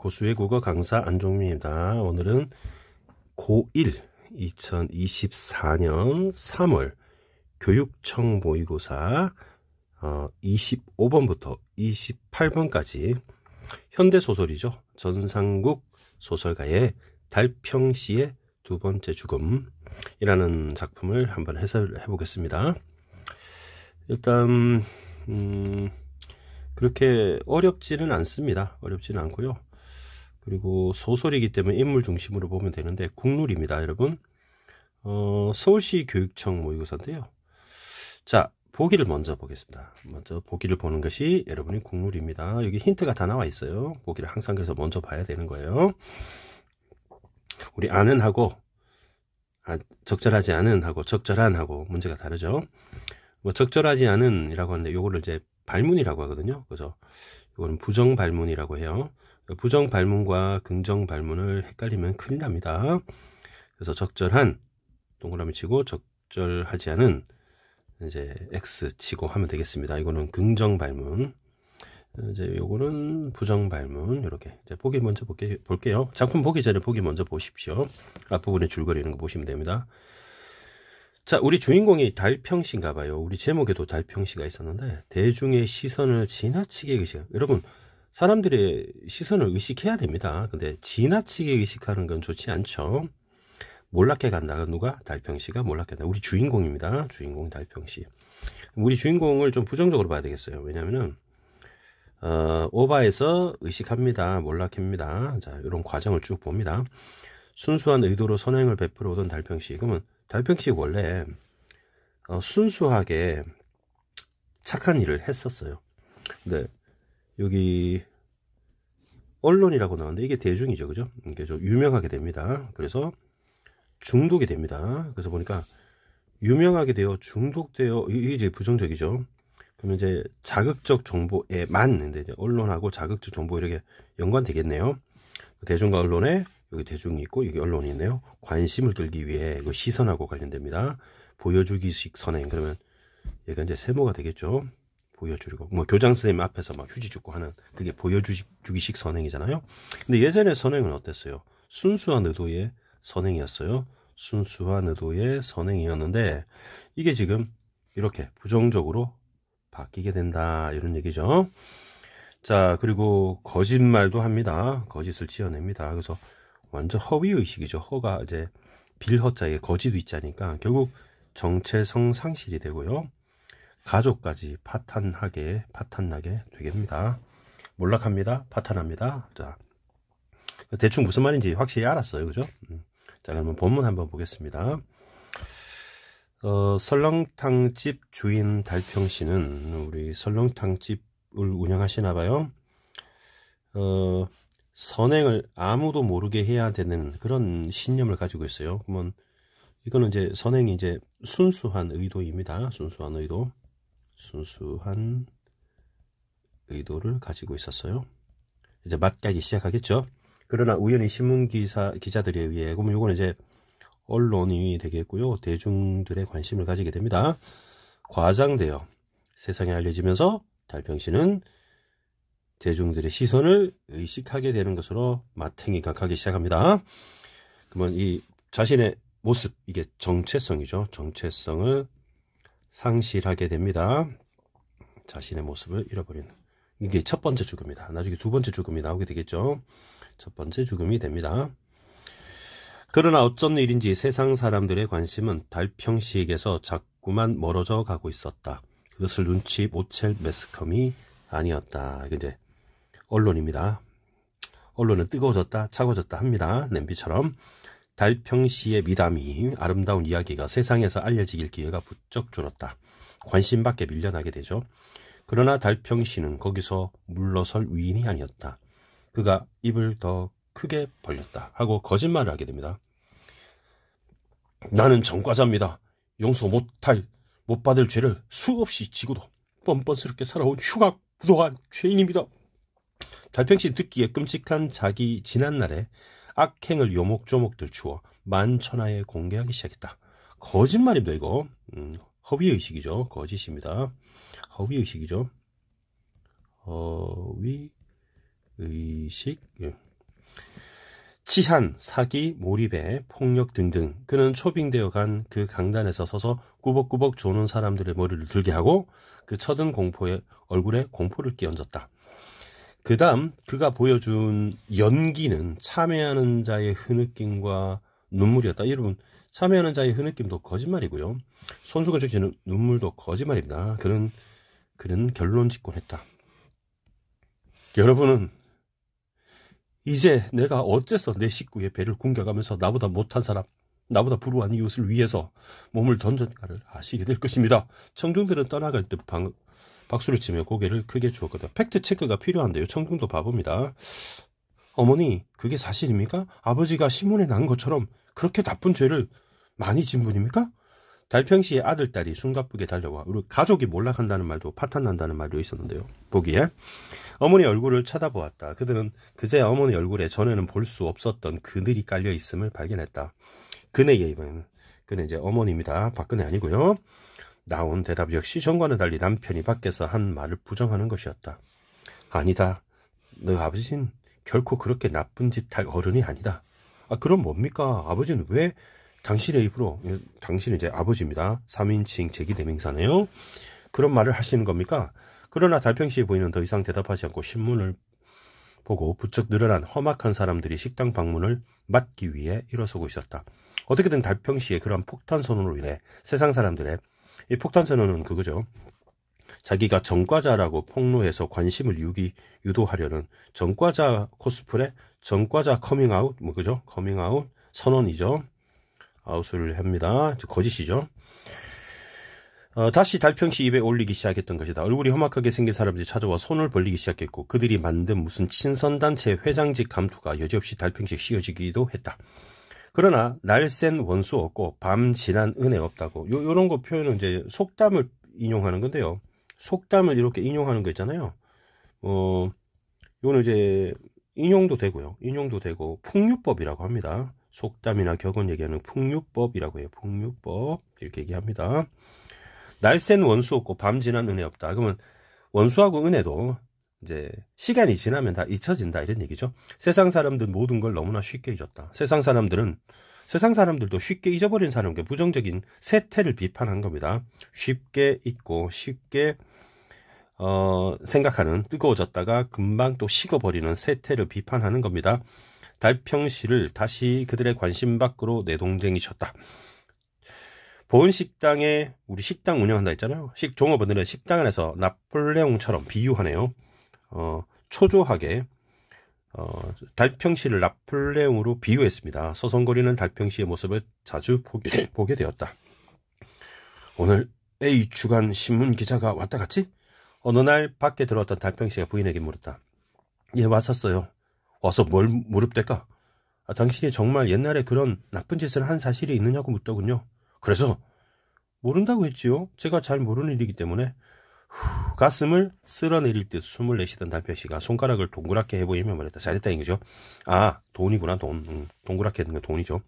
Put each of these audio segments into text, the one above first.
고수의 국어 강사 안종민입니다. 오늘은 고1 2024년 3월 교육청 모의고사 25번부터 어, 28번까지 현대소설이죠. 전상국 소설가의 달평시의 두 번째 죽음이라는 작품을 한번 해설해 보겠습니다. 일단 음, 그렇게 어렵지는 않습니다. 어렵지는 않고요. 그리고 소설이기 때문에 인물 중심으로 보면 되는데 국룰입니다 여러분 어, 서울시 교육청 모의고사인데요 자 보기를 먼저 보겠습니다 먼저 보기를 보는 것이 여러분의 국룰입니다 여기 힌트가 다 나와 있어요 보기를 항상 그래서 먼저 봐야 되는 거예요 우리 아는 하고 아, 적절하지 않은 하고 적절한 하고 문제가 다르죠 뭐 적절하지 않은 이라고 하는데 요거를 이제 발문이라고 하거든요 그래서 이거는 부정 발문이라고 해요 부정 발문과 긍정 발문을 헷갈리면 큰일 납니다. 그래서 적절한 동그라미 치고 적절하지 않은 이제 X 치고 하면 되겠습니다. 이거는 긍정 발문. 이제 요거는 부정 발문 이렇게 이제 보기 먼저 볼게, 볼게요 작품 보기 전에 보기 먼저 보십시오 앞부분에 줄거리 는거 보시면 됩니다 자 우리 주인공이 달평씨인가 봐요 우리 제목에도 달평씨가 있었는데 대중의 시선을 지나치게 의식 여러분 사람들의 시선을 의식해야 됩니다. 근데 지나치게 의식하는 건 좋지 않죠. 몰락해 간다. 누가? 달평씨가 몰락했 간다. 우리 주인공입니다. 주인공 달평씨. 우리 주인공을 좀 부정적으로 봐야 되겠어요. 왜냐면은, 어, 오바에서 의식합니다. 몰락합니다. 자, 이런 과정을 쭉 봅니다. 순수한 의도로 선행을 베풀어 오던 달평씨. 그러면 달평씨 원래 어, 순수하게 착한 일을 했었어요. 근데 여기 언론이라고 나오는데 이게 대중이죠 그죠 이게 좀 유명하게 됩니다 그래서 중독이 됩니다 그래서 보니까 유명하게 되어 중독되어 이게 이제 부정적이죠 그러면 이제 자극적 정보에만 이제 언론하고 자극적 정보 이렇게 연관되겠네요 대중과 언론에 여기 대중이 있고 여기 언론이 있네요 관심을 끌기 위해 시선하고 관련됩니다 보여주기식 선행 그러면 얘가 이제 세모가 되겠죠 보여주려고 뭐 교장 선생님 앞에서 막 휴지 주고 하는 그게 보여주기식 선행이잖아요. 근데 예전의 선행은 어땠어요? 순수한 의도의 선행이었어요. 순수한 의도의 선행이었는데 이게 지금 이렇게 부정적으로 바뀌게 된다 이런 얘기죠. 자 그리고 거짓말도 합니다. 거짓을 지어냅니다. 그래서 완전 허위 의식이죠. 허가 이제 빌허자에 거짓 위자니까 결국 정체성 상실이 되고요. 가족까지 파탄하게 파탄나게 되겠습니다. 몰락합니다. 파탄합니다. 자, 대충 무슨 말인지 확실히 알았어요. 그죠? 음. 자, 그러면 본문 한번 보겠습니다. 어, 설렁탕집 주인 달평 씨는 우리 설렁탕집을 운영하시나 봐요. 어, 선행을 아무도 모르게 해야 되는 그런 신념을 가지고 있어요. 그러면 이거는 이제 선행이 이제 순수한 의도입니다. 순수한 의도. 순수한 의도를 가지고 있었어요. 이제 맞가기 시작하겠죠. 그러나 우연히 신문 기사 기자들에 의해 그러면 이거 이제 언론이 되겠고요. 대중들의 관심을 가지게 됩니다. 과장되어 세상에 알려지면서 달병 씨는 대중들의 시선을 의식하게 되는 것으로 마탱이 각하기 시작합니다. 그러면 이 자신의 모습, 이게 정체성이죠. 정체성을 상실하게 됩니다. 자신의 모습을 잃어버리는 이게 첫 번째 죽음이다. 나중에 두 번째 죽음이 나오게 되겠죠. 첫 번째 죽음이 됩니다. 그러나 어쩐 일인지 세상 사람들의 관심은 달평식에서 게 자꾸만 멀어져 가고 있었다. 그것을 눈치 못챌 매스컴이 아니었다. 이제 언론입니다. 언론은 뜨거워졌다, 차가워졌다 합니다. 냄비처럼. 달평 씨의 미담이 아름다운 이야기가 세상에서 알려지길 기회가 부쩍 줄었다. 관심 밖에 밀려나게 되죠. 그러나 달평 씨는 거기서 물러설 위인이 아니었다. 그가 입을 더 크게 벌렸다. 하고 거짓말을 하게 됩니다. 나는 전과자입니다. 용서 못할, 못 받을 죄를 수없이 지고도 뻔뻔스럽게 살아온 휴가 부도한 죄인입니다. 달평 씨 듣기에 끔찍한 자기 지난날에 악행을 요목조목 들추어 만천하에 공개하기 시작했다. 거짓말입니다, 이거. 음, 허위의식이죠. 거짓입니다. 허위의식이죠. 허위의식. 예. 치한, 사기, 몰입에 폭력 등등 그는 초빙되어 간 그 강단에서 서서 꾸벅꾸벅 조는 사람들의 머리를 들게 하고 그 쳐든 공포에 얼굴에 공포를 끼얹었다. 그다음 그가 보여준 연기는 참여하는 자의 흐느낌과 눈물이었다. 여러분 참여하는 자의 흐느낌도 거짓말이고요. 손수건 적시는 눈물도 거짓말입니다. 그런 그런 결론 짓곤 했다 여러분은 이제 내가 어째서 내 식구의 배를 굶겨가면서 나보다 못한 사람, 나보다 불우한 이웃을 위해서 몸을 던졌는가를 아시게 될 것입니다. 청중들은 떠나갈 때 방, 박수를 치며 고개를 크게 주었거든. 팩트 체크가 필요한데 요청중도 봐봅니다 어머니, 그게 사실입니까? 아버지가 신문에 난 것처럼 그렇게 나쁜 죄를 많이 진 분입니까? 달평 씨의 아들, 딸이 숨가쁘게 달려와 우리 가족이 몰락한다는 말도 파탄난다는 말도 있었는데요. 보기에 어머니 얼굴을 쳐다보았다. 그들은 그제 어머니 얼굴에 전에는 볼 수 없었던 그늘이 깔려 있음을 발견했다. 그네 예에는 그네 이제 어머니입니다. 박근혜 아니고요. 나온 대답 역시 전과는 달리 남편이 밖에서 한 말을 부정하는 것이었다. 아니다. 너 아버진 지 결코 그렇게 나쁜 짓 할 어른이 아니다. 아, 그럼 뭡니까? 아버지는 왜 당신의 입으로, 예, 당신은 이제 아버지입니다. 3인칭 제기대명사네요. 그런 말을 하시는 겁니까? 그러나 달팽시의 부인은 더 이상 대답하지 않고 신문을 보고 부쩍 늘어난 험악한 사람들이 식당 방문을 막기 위해 일어서고 있었다. 어떻게든 달평씨의 그런 폭탄 선언으로 인해 세상 사람들의 이 폭탄 선언은 그거죠. 자기가 전과자라고 폭로해서 관심을 유기, 유도하려는 전과자 코스프레, 전과자 커밍아웃, 뭐 그죠? 커밍아웃 선언이죠. 아웃을 합니다. 거짓이죠. 어, 다시 달평시 입에 올리기 시작했던 것이다. 얼굴이 험악하게 생긴 사람들이 찾아와 손을 벌리기 시작했고 그들이 만든 무슨 친선단체 회장직 감투가 여지없이 달평시에 씌어지기도 했다. 그러나 날쌘 원수 없고 밤 지난 은혜 없다고 요, 요런 거 표현은 이제 속담을 인용하는 건데요. 속담을 이렇게 인용하는 거 있잖아요. 어, 요는 이제 인용도 되고요. 인용도 되고 풍류법이라고 합니다. 속담이나 격언 얘기하는 풍류법이라고 해요. 풍류법 이렇게 얘기합니다. 날쌘 원수 없고 밤 지난 은혜 없다. 그러면 원수하고 은혜도 이제 시간이 지나면 다 잊혀진다 이런 얘기죠. 세상 사람들 모든 걸 너무나 쉽게 잊었다. 세상 사람들은 세상 사람들도 쉽게 잊어버린 사람과 부정적인 세태를 비판한 겁니다. 쉽게 잊고 쉽게 어, 생각하는 뜨거워졌다가 금방 또 식어버리는 세태를 비판하는 겁니다. 달평시를 다시 그들의 관심 밖으로 내동댕이쳤다. 보은 식당에 우리 식당 운영한다 했잖아요. 식 종업원들은 식당 안에서 나폴레옹처럼 비유하네요. 어, 초조하게 어, 달평시를 나폴레옹으로 비유했습니다. 서성거리는 달평시의 모습을 자주 보게, 보게 되었다. 오늘 A 주간 신문 기자가 왔다 갔지? 어느 날 밖에 들어왔던 달평시가 부인에게 물었다. 예, 왔었어요. 와서 뭘무릎댈까 아, 당신이 정말 옛날에 그런 나쁜 짓을 한 사실이 있느냐고 묻더군요. 그래서 모른다고 했지요. 제가 잘 모르는 일이기 때문에 후, 가슴을 쓸어내릴 듯 숨을 내쉬던 남편 씨가 손가락을 동그랗게 해보이며 말했다. 잘했다 이거죠. 아 돈이구나 돈. 응. 음, 동그랗게 했는건 돈이죠.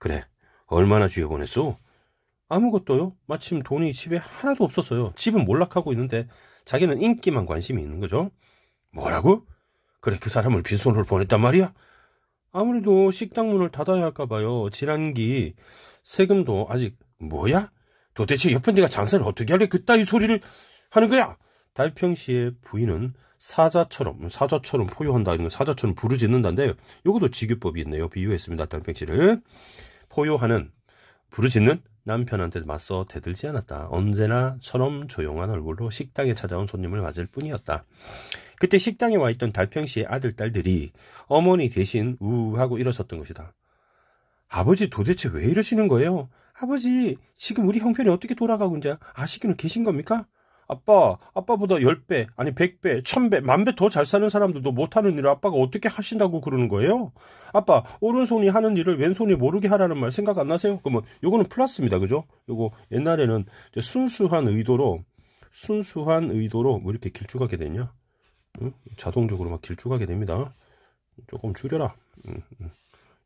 그래. 얼마나 쥐어 보냈소? 아무것도요. 마침 돈이 집에 하나도 없었어요. 집은 몰락하고 있는데 자기는 인기만 관심이 있는 거죠. 뭐라고? 그래 그 사람을 빈손으로 보냈단 말이야? 아무래도 식당 문을 닫아야 할까 봐요. 지난기 세금도 아직 뭐야? 도대체 옆에 내가 장사를 어떻게 하래 그따위 소리를 하는 거야. 달평시의 부인은 사자처럼 사자처럼 포효한다 이런 사자처럼 부르짖는다인데 요것도 직유법이 있네요. 비유했습니다. 달평시를 포효하는 부르짖는 남편한테 맞서 대들지 않았다. 언제나처럼 조용한 얼굴로 식당에 찾아온 손님을 맞을 뿐이었다. 그때 식당에 와 있던 달평 씨의 아들, 딸들이 어머니 대신 우하고 일어섰던 것이다. 아버지 도대체 왜 이러시는 거예요? 아버지, 지금 우리 형편이 어떻게 돌아가고 이제 아시기는 계신 겁니까? 아빠, 아빠보다 10배, 아니 100배, 1000배, 만 배 더 잘 사는 사람들도 못하는 일을 아빠가 어떻게 하신다고 그러는 거예요? 아빠, 오른손이 하는 일을 왼손이 모르게 하라는 말 생각 안 나세요? 그러면 요거는 플러스입니다. 그죠? 요거 옛날에는 순수한 의도로, 순수한 의도로 뭐 이렇게 길쭉하게 되냐? 응? 자동적으로 막 길쭉하게 됩니다. 조금 줄여라. 응, 응.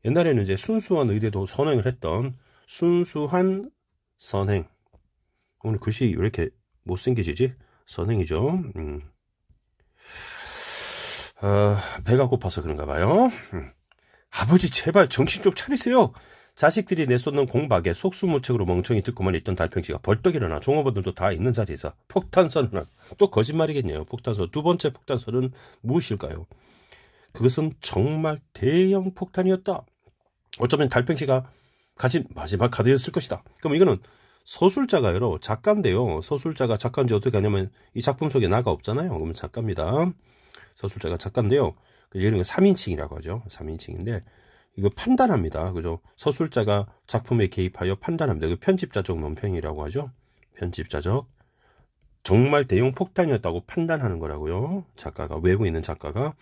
옛날에는 이제 순수한 의대도 선행을 했던 순수한 선행. 오늘 글씨 이렇게 못생겨지지? 선행이죠. 음. 아, 배가 고파서 그런가 봐요. 음. 아버지 제발 정신 좀 차리세요. 자식들이 내쏟는 공박에 속수무책으로 멍청이 듣고만 있던 달팽씨가 벌떡 일어나 종업원들도 다 있는 자리에서 폭탄선은또 거짓말이겠네요. 폭탄선 두 번째 폭탄선은 무엇일까요? 그것은 정말 대형 폭탄이었다. 어쩌면 달팽씨가 가진 마지막 카드였을 것이다. 그럼 이거는 서술자가요. 작가인데요. 서술자가 작가인지 어떻게 하냐면 이 작품 속에 나가 없잖아요. 그러면 작가입니다. 서술자가 작가인데요. 그 예를 들면 3인칭이라고 하죠. 3인칭인데 이거 판단합니다. 그죠? 서술자가 작품에 개입하여 판단합니다. 그 편집자적 논평이라고 하죠. 편집자적 정말 대형 폭탄이었다고 판단하는 거라고요. 작가가 외부에 있는 작가가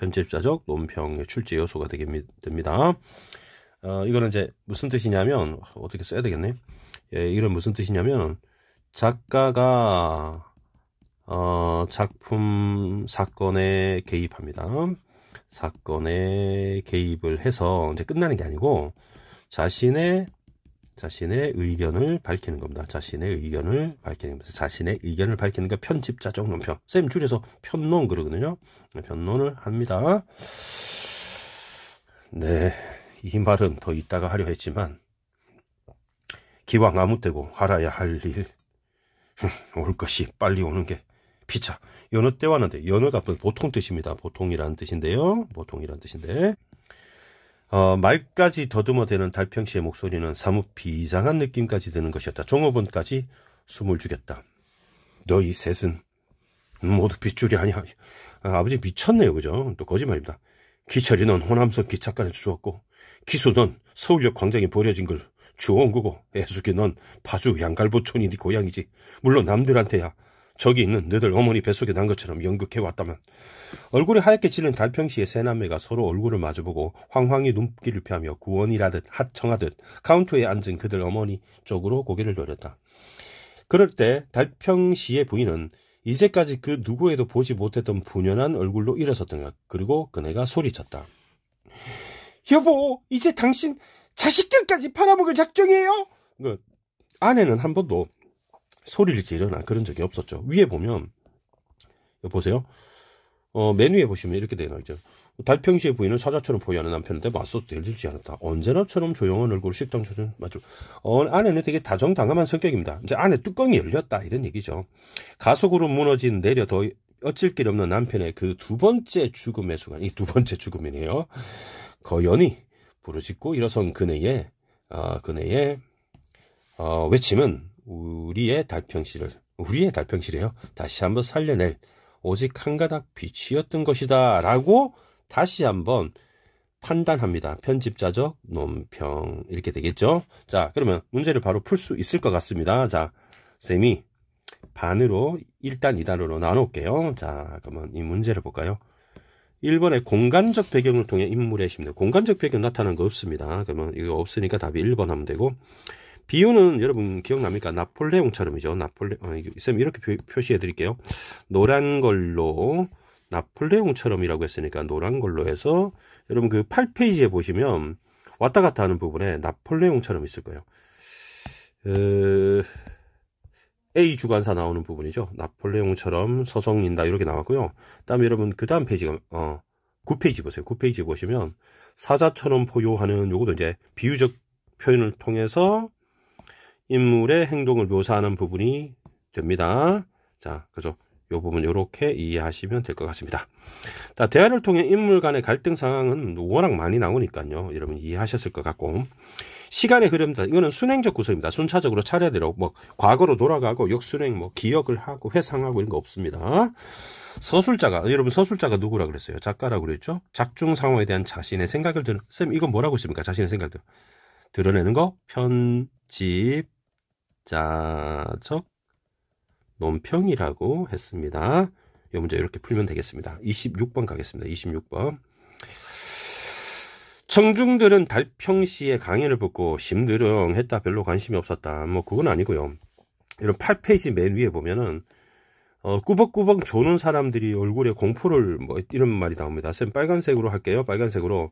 편집자적 논평의 출제 요소가 되게 됩니다. 어, 이거는 이제 무슨 뜻이냐면 어떻게 써야 되겠네. 예, 이건 무슨 뜻이냐면 작가가 어, 작품 사건에 개입합니다. 사건에 개입을 해서 이제 끝나는 게 아니고 자신의 자신의 의견을 밝히는 겁니다. 자신의 의견을 밝히는 겁니다. 자신의 의견을 밝히는 게 편집자 정 논평. 쌤 줄여서 편론 그러거든요. 네, 편론을 합니다. 네. 이 말은 더 이따가 하려 했지만 기왕 아무때고 알아야 할 일. 올 것이 빨리 오는 게 피차. 연어 때 왔는데 연어가 보통 뜻입니다. 보통이라는 뜻인데요. 보통이라는 뜻인데 어, 말까지 더듬어대는 달평 씨의 목소리는 사뭇 비장한 느낌까지 드는 것이었다. 종업원까지 숨을 죽였다. 너희 셋은 모두 빗줄이 아니야. 아, 버지 미쳤네요, 그죠? 또 거짓말입니다. 기철이는 호남선 기차간에 주었고 기수는 서울역 광장에 버려진 걸 주원구고 애숙이넌 파주 양갈보촌이 네 고향이지. 물론 남들한테야 저기 있는 너들 어머니 뱃속에 난 것처럼 연극해왔다면 얼굴이 하얗게 질른 달평시의 세남매가 서로 얼굴을 마주보고 황황히 눈길을 피하며 구원이라듯 하청하듯 카운터에 앉은 그들 어머니 쪽으로 고개를 돌렸다. 그럴 때 달평시의 부인은 이제까지 그 누구에도 보지 못했던 분연한 얼굴로 일어섰던 가 그리고 그네가 소리쳤다. 여보 이제 당신 자식들까지 팔아먹을 작정이에요? 그 아내는 한 번도 소리를 지르나 그런 적이 없었죠. 위에 보면 보세요. 어, 맨 위에 보시면 이렇게 되어 있죠. 달평시에 부인은 사자처럼 보이는 남편인데 맞서도 들지 않았다. 언제나처럼 조용한 얼굴 을 식당 초전 맞죠. 어, 아내는 되게 다정다감한 성격입니다. 이제 안에 뚜껑이 열렸다 이런 얘기죠. 가속으로 무너진 내려 더 어쩔 길 없는 남편의 그 두 번째 죽음의 순간, 이 두 번째 죽음이네요. 거연히 부르짖고 일어선 그네의 어, 그네의 어, 외침은 우리의 달평시를 우리의 달평시래요. 다시 한번 살려낼 오직 한 가닥 빛이었던 것이다라고 다시 한번 판단합니다. 편집자적 논평 이렇게 되겠죠. 자, 그러면 문제를 바로 풀 수 있을 것 같습니다. 자, 쌤이 반으로 1단, 2단으로 나눠볼게요 자, 그러면 이 문제를 볼까요? 1번의 공간적 배경을 통해 인물의 심리. 공간적 배경 나타난 거 없습니다. 그러면 이거 없으니까 답이 1번 하면 되고. 비유는 여러분 기억납니까? 나폴레옹처럼이죠. 나폴레, 어, 쌤 이렇게 표, 시해 드릴게요. 노란 걸로, 나폴레옹처럼이라고 했으니까 노란 걸로 해서, 여러분 그 8페이지에 보시면 왔다 갔다 하는 부분에 나폴레옹처럼 있을 거예요. 에... 어, A 주관사 나오는 부분이죠. 나폴레옹처럼 서성인다 이렇게 나왔고요. 다음 여러분 그 다음 페이지가 어 9페이지 보세요. 9페이지 보시면 사자처럼 포효하는 요것도 이제 비유적 표현을 통해서 인물의 행동을 묘사하는 부분이 됩니다. 자, 그죠? 요 부분 요렇게 이해하시면 될 것 같습니다. 자, 대화를 통해 인물 간의 갈등 상황은 워낙 많이 나오니까요. 여러분 이해하셨을 것 같고 시간의 흐름이다. 이거는 순행적 구성입니다. 순차적으로 차례대로 뭐 과거로 돌아가고 역순행 뭐 기억을 하고 회상하고 이런 거 없습니다. 서술자가 여러분 서술자가 누구라 그랬어요? 작가라고 그랬죠? 작중 상호에 대한 자신의 생각을 드는 쌤 이건 뭐라고 했습니까? 자신의 생각들 드러내는 거 편집자적 논평이라고 했습니다. 이 문제 이렇게 풀면 되겠습니다. 26번 가겠습니다. 26번. 청중들은 달평시의 강연을 듣고 심드렁했다 별로 관심이 없었다 뭐 그건 아니고요 이런 8페이지 맨 위에 보면은 어, 꾸벅꾸벅 조는 사람들이 얼굴에 공포를 뭐 이런 말이 나옵니다 쌤 빨간색으로 할게요 빨간색으로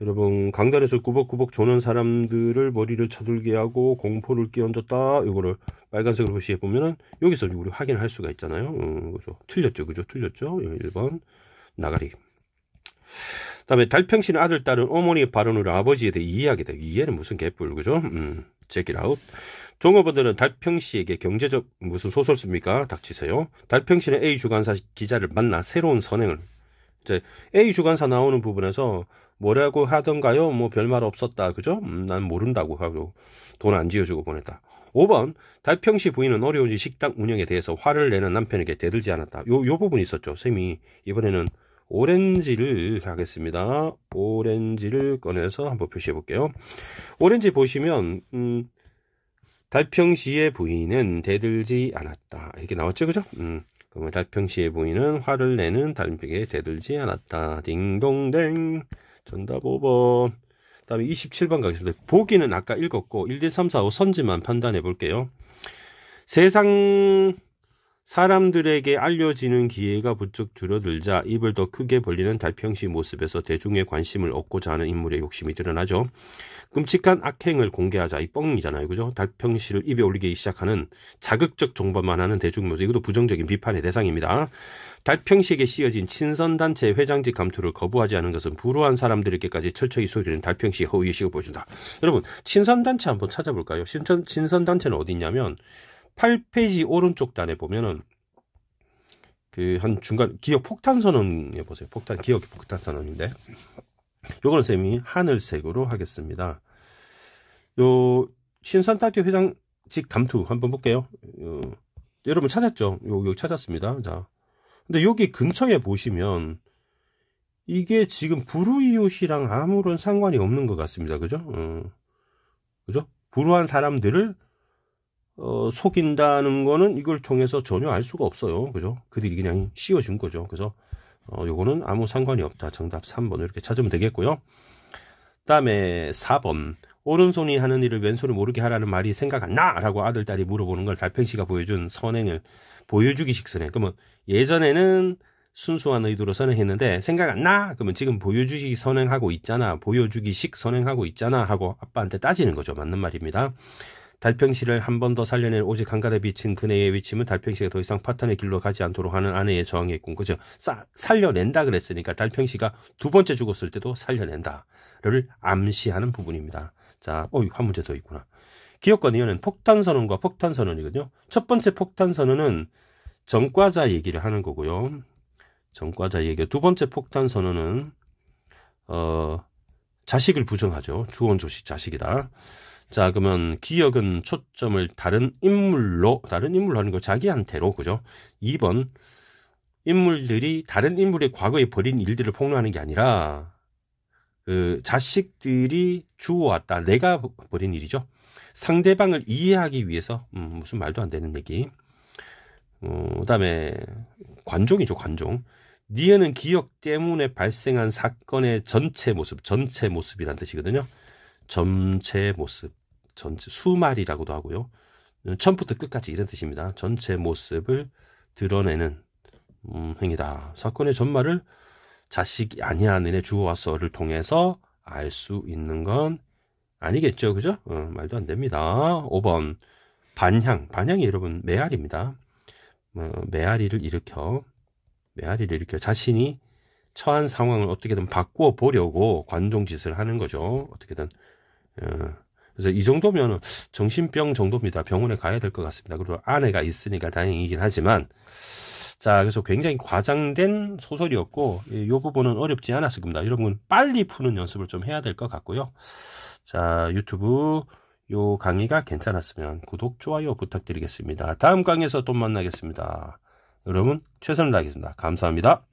여러분 강단에서 꾸벅꾸벅 조는 사람들을 머리를 쳐들게 하고 공포를 끼얹었다 이거를 빨간색으로 표시해 보면은 여기서 우리 확인할 수가 있잖아요 음, 그죠 틀렸죠 그죠 틀렸죠 1번 예, 나가리 그다음에 달평신 아들 딸은 어머니의 발언으로 아버지에 대해 이해하게 되고 이해는 무슨 개뿔 그죠? 음, 제기라웃. 종업원들은 달평씨에게 경제적 무슨 소설 씁니까? 닥치세요. 달평씨는 A 주간사 기자를 만나 새로운 선행을 이제 A 주간사 나오는 부분에서 뭐라고 하던가요? 뭐 별말 없었다. 그죠? 음, 난 모른다고 하고 돈 안 지어주고 보냈다. 5번 달평씨 부인은 어려운 식당 운영에 대해서 화를 내는 남편에게 대들지 않았다. 요 요 부분 이 있었죠. 쌤이 이번에는 오렌지를 하겠습니다. 오렌지를 꺼내서 한번 표시해 볼게요. 오렌지 보시면 음, 달평시의 부인은 대들지 않았다. 이렇게 나왔죠, 그죠? 음, 그러면 달평시의 부인은 화를 내는 달빙이에 대들지 않았다. 딩동댕. 정답 5번. 다음에 27번 가겠습니다. 보기는 아까 읽었고 1, 2, 3, 4, 5 선지만 판단해 볼게요. 세상 사람들에게 알려지는 기회가 부쩍 줄어들자 입을 더 크게 벌리는 달평시 모습에서 대중의 관심을 얻고자 하는 인물의 욕심이 드러나죠. 끔찍한 악행을 공개하자 이 뻥이잖아요. 그죠? 달평시를 입에 올리기 시작하는 자극적 종범만 하는 대중 모습 이것도 부정적인 비판의 대상입니다. 달평시에게 씌어진 친선단체 회장직 감투를 거부하지 않은 것은 불우한 사람들에게까지 철저히 소리는 달평시 허위의식을 보여준다. 여러분 친선단체 한번 찾아볼까요? 친선단체는 어디 있냐면 8페이지 오른쪽 단에 보면은 그 한 중간 기억 폭탄 선언해 보세요. 폭탄 기억 폭탄 선언인데 요거는 쌤이 하늘색으로 하겠습니다. 요 신선타교 회장 직 감투 한번 볼게요. 어, 여러분 찾았죠? 요, 요 찾았습니다. 자, 근데 여기 근처에 보시면 이게 지금 부르이웃이랑 아무런 상관이 없는 것 같습니다. 그죠? 어, 그죠? 불우한 사람들을 어, 속인다는 거는 이걸 통해서 전혀 알 수가 없어요. 그죠? 그들이 그냥 씌워준 거죠. 그래서 어, 요거는 아무 상관이 없다. 정답 3번 이렇게 찾으면 되겠고요. 다음에 4번. 오른손이 하는 일을 왼손을 모르게 하라는 말이 생각 안 나! 라고 아들, 딸이 물어보는 걸달팽씨가 보여준 선행을 보여주기식 선행. 그러면 예전에는 순수한 의도로 선행했는데 생각 안 나! 그러면 지금 보여주기 선행하고 있잖아. 보여주기식 선행하고 있잖아. 하고 아빠한테 따지는 거죠. 맞는 말입니다. 달팽시를 한 번 더 살려낸 오직 한가닥 비친 그네의 위침은 달팽시가 더 이상 파탄의 길로 가지 않도록 하는 아내의 저항이었군. 그죠? 싸, 살려낸다 그랬으니까 달팽시가 두 번째 죽었을 때도 살려낸다를 암시하는 부분입니다. 자, 어이, 한 문제 더 있구나. 기업권 의원은 폭탄 선언과 폭탄 선언이거든요. 첫 번째 폭탄 선언은 전과자 얘기를 하는 거고요. 전과자 얘기. 두 번째 폭탄 선언은 어 자식을 부정하죠. 주원조식 자식이다. 자, 그러면 기억은 초점을 다른 인물로, 다른 인물로 하는 거 자기한테로, 그죠? 2번. 인물들이 다른 인물의 과거에 벌인 일들을 폭로하는 게 아니라, 그, 자식들이 주워왔다. 내가 벌인 일이죠. 상대방을 이해하기 위해서, 음, 무슨 말도 안 되는 얘기. 어, 그 다음에, 관종이죠, 관종. 니에는 기억 때문에 발생한 사건의 전체 모습, 전체 모습이란 뜻이거든요. 전체 모습. 전체 수말이라고도 하고요. 음, 처음부터 끝까지 이런 뜻입니다. 전체 모습을 드러내는 음, 행위다. 사건의 전말을 자식이 아니하는 의 주어와 서를 통해서 알 수 있는 건 아니겠죠. 그죠? 어, 말도 안 됩니다. 5번 반향. 반향이 여러분 메아리입니다. 어, 메아리를 일으켜 메아리를 일으켜 자신이 처한 상황을 어떻게든 바꾸어 보려고 관종짓을 하는 거죠. 어떻게든 어, 그래서 이정도면 정신병 정도입니다. 병원에 가야 될 것 같습니다. 그리고 아내가 있으니까 다행이긴 하지만 자, 그래서 굉장히 과장된 소설이었고, 이 부분은 어렵지 않았을 겁니다. 여러분, 빨리 푸는 연습을 좀 해야 될 것 같고요. 자, 유튜브 요 강의가 괜찮았으면 구독, 좋아요 부탁드리겠습니다. 다음 강의에서 또 만나겠습니다. 여러분, 최선을 다하겠습니다. 감사합니다.